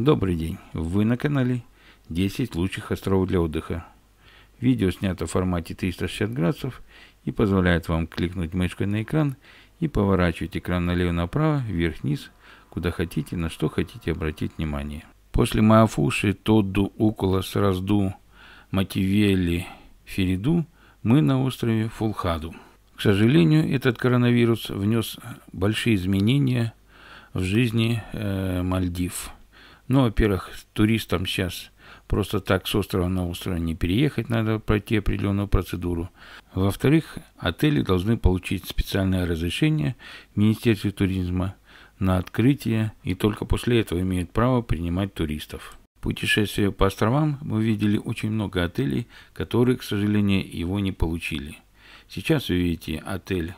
Добрый день. Вы на канале 10 лучших островов для отдыха. Видео снято в формате 360 градусов и позволяет вам кликнуть мышкой на экран и поворачивать экран налево-направо, вверх-вниз, куда хотите, на что хотите обратить внимание. После Маафуши, Тодду, Укола, Сразду, Мативели, Фериду мы на острове Фулхаду. К сожалению, этот коронавирус внес большие изменения в жизни э, Мальдив. Ну, во-первых, туристам сейчас просто так с острова на остров не переехать, надо пройти определенную процедуру. Во-вторых, отели должны получить специальное разрешение в Министерстве туризма на открытие и только после этого имеют право принимать туристов. Путешествие по островам мы видели очень много отелей, которые, к сожалению, его не получили. Сейчас вы видите отель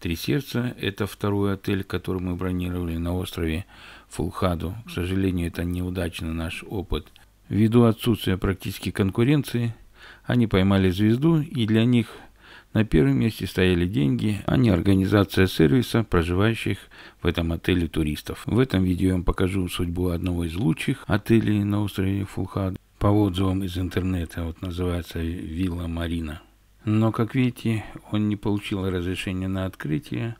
«Три сердца». Это второй отель, который мы бронировали на острове. Фулхаду. К сожалению, это неудачный наш опыт. Ввиду отсутствия практически конкуренции, они поймали звезду, и для них на первом месте стояли деньги, а не организация сервиса проживающих в этом отеле туристов. В этом видео я вам покажу судьбу одного из лучших отелей на острове Фулхад. По отзывам из интернета, вот называется «Вилла Марина». Но, как видите, он не получил разрешения на открытие,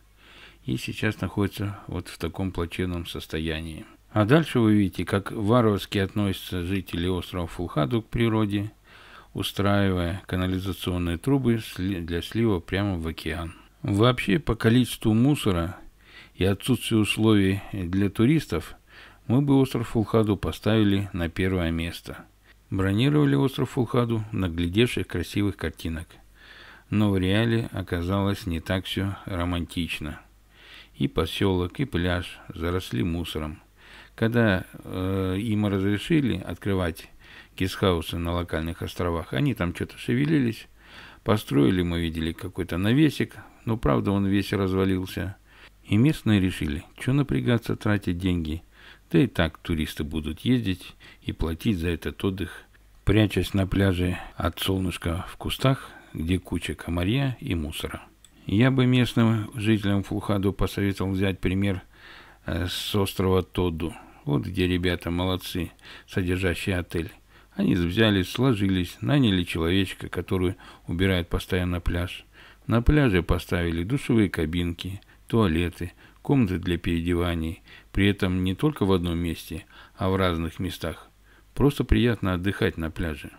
и сейчас находится вот в таком плачевном состоянии. А дальше вы видите, как варварски относятся жители острова Фулхаду к природе, устраивая канализационные трубы для слива прямо в океан. Вообще, по количеству мусора и отсутствию условий для туристов, мы бы остров Фулхаду поставили на первое место. Бронировали остров Фулхаду, на глядевших красивых картинок. Но в реале оказалось не так все романтично. И поселок, и пляж заросли мусором. Когда э, им разрешили открывать гестхаусы на локальных островах, они там что-то шевелились. Построили, мы видели, какой-то навесик, но правда он весь развалился. И местные решили, что напрягаться, тратить деньги. Да и так туристы будут ездить и платить за этот отдых, прячась на пляже от солнышка в кустах, где куча комарья и мусора. Я бы местным жителям Фулхаду посоветовал взять пример э, с острова Тоду. Вот где ребята молодцы, содержащие отель. Они взяли, сложились, наняли человечка, который убирает постоянно пляж. На пляже поставили душевые кабинки, туалеты, комнаты для переодеваний, при этом не только в одном месте, а в разных местах. Просто приятно отдыхать на пляже.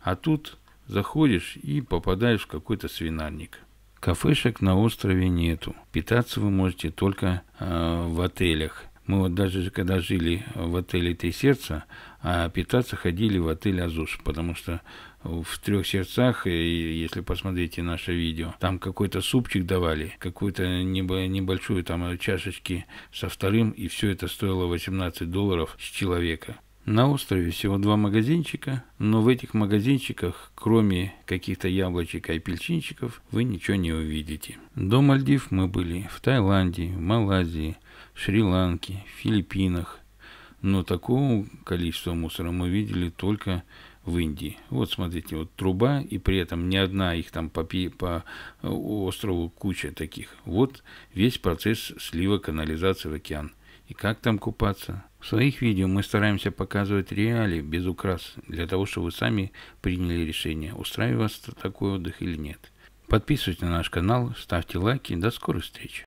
А тут заходишь и попадаешь в какой-то свинарник. Кафешек на острове нету. Питаться вы можете только э, в отелях. Мы вот даже когда жили в отеле Три Сердца, а питаться ходили в отель «Азуш», потому что в трех сердцах, если посмотрите наше видео, там какой-то супчик давали, какую-то небольшую там чашечки со вторым, и все это стоило 18 долларов с человека. На острове всего два магазинчика, но в этих магазинчиках, кроме каких-то яблочек и апельсинчиков, вы ничего не увидите. До Мальдив мы были в Таиланде, Малайзии, Шри-Ланке, Филиппинах. Но такого количества мусора мы видели только в Индии. Вот смотрите, вот труба, и при этом не одна их там по, по э, острову куча таких. Вот весь процесс слива канализации в океан и как там купаться. В своих видео мы стараемся показывать реалии без украс, для того, чтобы вы сами приняли решение, устраивает такой отдых или нет. Подписывайтесь на наш канал, ставьте лайки. До скорой встречи.